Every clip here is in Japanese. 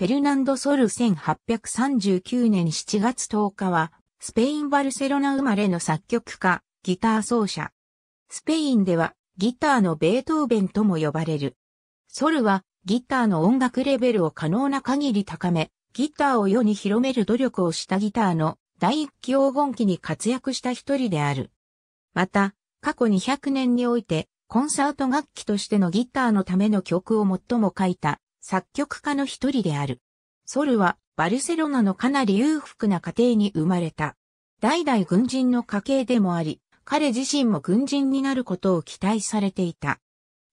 フェルナンド・ソル1839年7月10日は、スペイン・バルセロナ生まれの作曲家、ギター奏者。スペインでは、ギターのベートーベンとも呼ばれる。ソルは、ギターの音楽レベルを可能な限り高め、ギターを世に広める努力をしたギターの第一期黄金期に活躍した一人である。また、過去200年において、コンサート楽器としてのギターのための曲を最も書いた作曲家の一人である。ソルはバルセロナのかなり裕福な家庭に生まれた。代々軍人の家系でもあり、彼自身も軍人になることを期待されていた。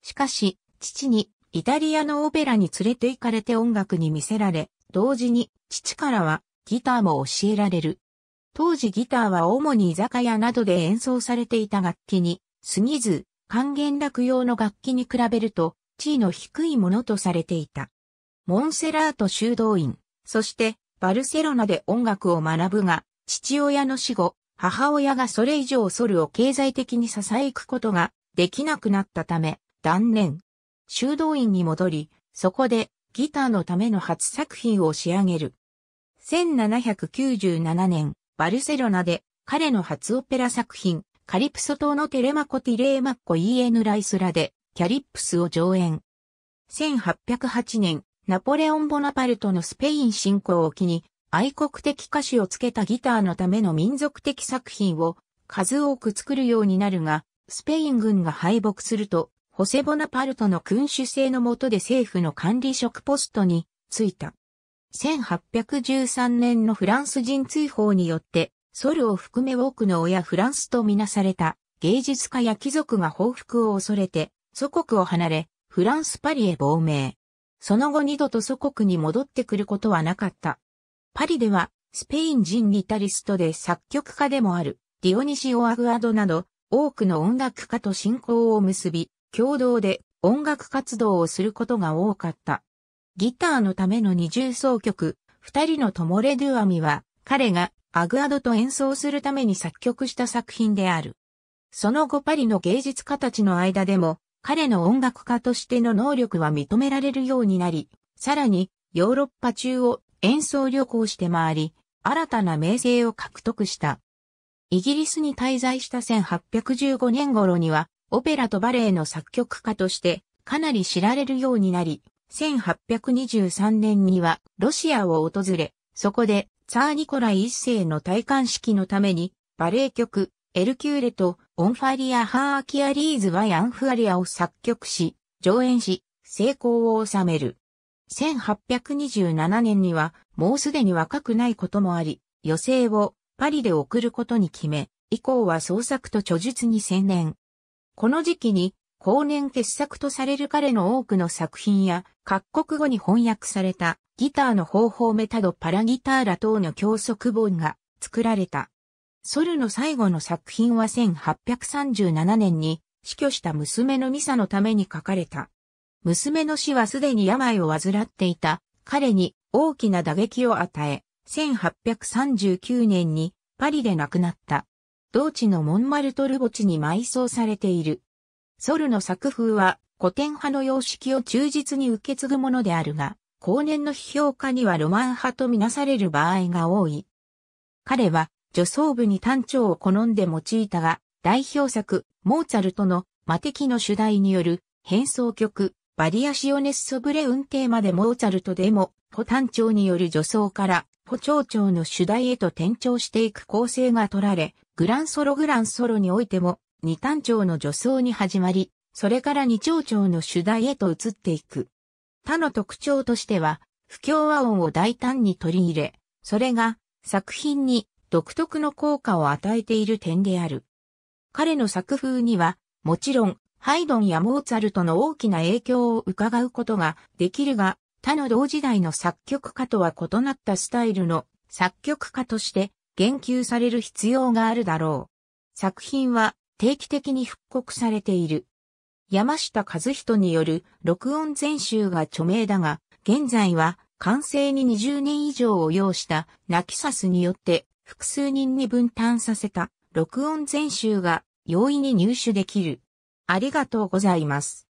しかし、父にイタリアのオペラに連れて行かれて音楽に魅せられ、同時に父からはギターも教えられる。当時ギターは主に居酒屋などで演奏されていた楽器に過ぎず、還元楽用の楽器に比べると地位の低いものとされていた。モンセラート修道院、そしてバルセロナで音楽を学ぶが、父親の死後、母親がそれ以上ソルを経済的に支えいくことができなくなったため、断念。修道院に戻り、そこでギターのための初作品を仕上げる。1797年、バルセロナで彼の初オペラ作品、カリプソ島のテレマコ・ティレーマッコ・イエヌ・ライスラでキャリップスを上演。1808年、ナポレオン・ボナパルトのスペイン侵攻を機に、愛国的歌詞をつけたギターのための民族的作品を数多く作るようになるが、スペイン軍が敗北すると、ホセ・ボナパルトの君主制の下で政府の管理職ポストに就いた。1813年のフランス人追放によって、ソルを含め多くの親フランスとみなされた芸術家や貴族が報復を恐れて、祖国を離れ、フランスパリへ亡命。その後二度と祖国に戻ってくることはなかった。パリでは、スペイン人ギタリストで作曲家でもある、ディオニシオ・アグアドなど、多くの音楽家と親交を結び、共同で音楽活動をすることが多かった。ギターのための二重奏曲、二人のトモレ・ドゥ・アミは、彼がアグアドと演奏するために作曲した作品である。その後パリの芸術家たちの間でも彼の音楽家としての能力は認められるようになり、さらにヨーロッパ中を演奏旅行して回り、新たな名声を獲得した。イギリスに滞在した1815年頃には、オペラとバレエの作曲家としてかなり知られるようになり、1823年にはロシアを訪れ、そこでツァーニコライ一世の戴冠式のためにバレエ曲エルキューレとオンファリア・ハー・アキアリーズはヤンフアリアを作曲し、上演し、成功を収める。1827年には、もうすでに若くないこともあり、余生をパリで送ることに決め、以降は創作と著述に専念。この時期に、後年傑作とされる彼の多くの作品や、各国語に翻訳された、ギターの方法メタドパラギターラ等の教則本が作られた。ソルの最後の作品は1837年に死去した娘のミサのために書かれた。娘の死はすでに病を患っていた彼に大きな打撃を与え、1839年にパリで亡くなった。同地のモンマルトル墓地に埋葬されている。ソルの作風は古典派の様式を忠実に受け継ぐものであるが、後年の批評家にはロマン派とみなされる場合が多い。彼は女装部に単調を好んで用いたが、代表作、モーツァルトの魔敵の主題による変奏曲、バリアシオネス・ソブレウンテーマでモーツァルトでも、ポ単調による女装から、ポ長調の主題へと転調していく構成が取られ、グランソログランソロにおいても、二単調の女装に始まり、それから二長調の主題へと移っていく。他の特徴としては、不協和音を大胆に取り入れ、それが作品に独特の効果を与えている点である。彼の作風には、もちろん、ハイドンやモーツァルトの大きな影響を伺うことができるが、他の同時代の作曲家とは異なったスタイルの作曲家として言及される必要があるだろう。作品は定期的に復刻されている。山下和人による録音全集が著名だが、現在は完成に20年以上を要したナキサスによって複数人に分担させた録音全集が容易に入手できる。ありがとうございます。